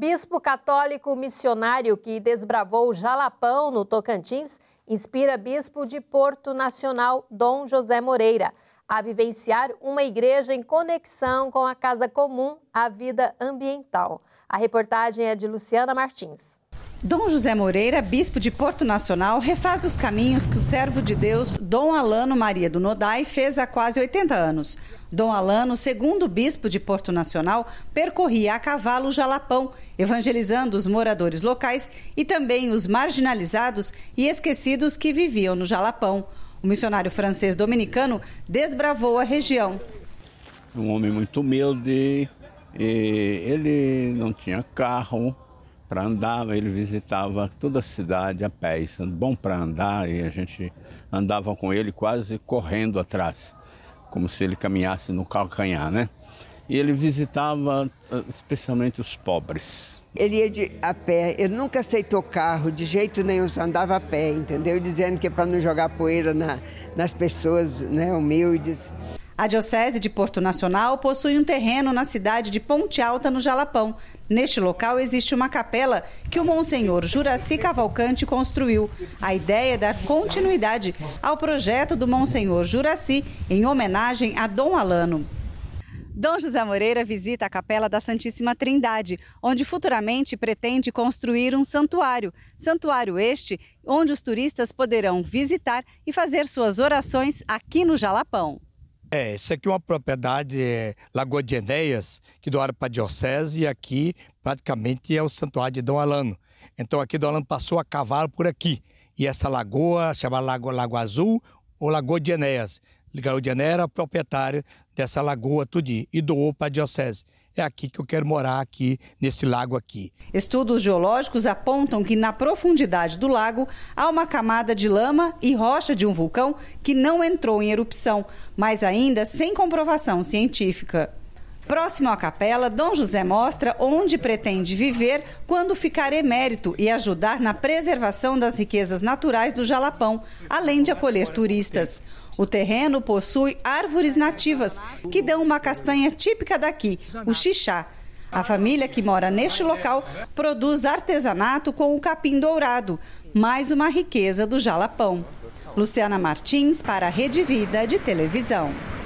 Bispo católico missionário que desbravou Jalapão, no Tocantins, inspira bispo de Porto Nacional, Dom José Moreira, a vivenciar uma igreja em conexão com a casa comum, a vida ambiental. A reportagem é de Luciana Martins. Dom José Moreira, bispo de Porto Nacional, refaz os caminhos que o servo de Deus Dom Alano Maria do Nodai fez há quase 80 anos. Dom Alano, segundo bispo de Porto Nacional, percorria a cavalo o Jalapão, evangelizando os moradores locais e também os marginalizados e esquecidos que viviam no Jalapão. O missionário francês dominicano desbravou a região. Um homem muito humilde, ele não tinha carro, para andar, ele visitava toda a cidade a pé, isso é bom para andar, e a gente andava com ele quase correndo atrás, como se ele caminhasse no calcanhar, né? E ele visitava ah, especialmente os pobres. Ele ia de, a pé, ele nunca aceitou carro, de jeito nenhum, só andava a pé, entendeu? Dizendo que é para não jogar poeira na, nas pessoas né, humildes. A Diocese de Porto Nacional possui um terreno na cidade de Ponte Alta, no Jalapão. Neste local existe uma capela que o Monsenhor Juraci Cavalcante construiu. A ideia é dar continuidade ao projeto do Monsenhor Juraci em homenagem a Dom Alano. Dom José Moreira visita a Capela da Santíssima Trindade, onde futuramente pretende construir um santuário. Santuário este onde os turistas poderão visitar e fazer suas orações aqui no Jalapão. É, isso aqui é uma propriedade, é, Lagoa de Enéas, que doaram para a diocese e aqui praticamente é o santuário de Dom Alano. Então aqui Dom Alano passou a cavalo por aqui. E essa lagoa, chamada Lagoa, Lago Azul ou Lagoa de Enéas. Lagoa de Enéas era proprietário dessa lagoa tudinho e doou para a diocese é aqui que eu quero morar, aqui nesse lago aqui. Estudos geológicos apontam que na profundidade do lago há uma camada de lama e rocha de um vulcão que não entrou em erupção, mas ainda sem comprovação científica. Próximo à capela, Dom José mostra onde pretende viver quando ficar emérito e ajudar na preservação das riquezas naturais do Jalapão, além de acolher turistas. O terreno possui árvores nativas que dão uma castanha típica daqui, o xixá. A família que mora neste local produz artesanato com o capim dourado, mais uma riqueza do Jalapão. Luciana Martins para a Rede Vida de Televisão.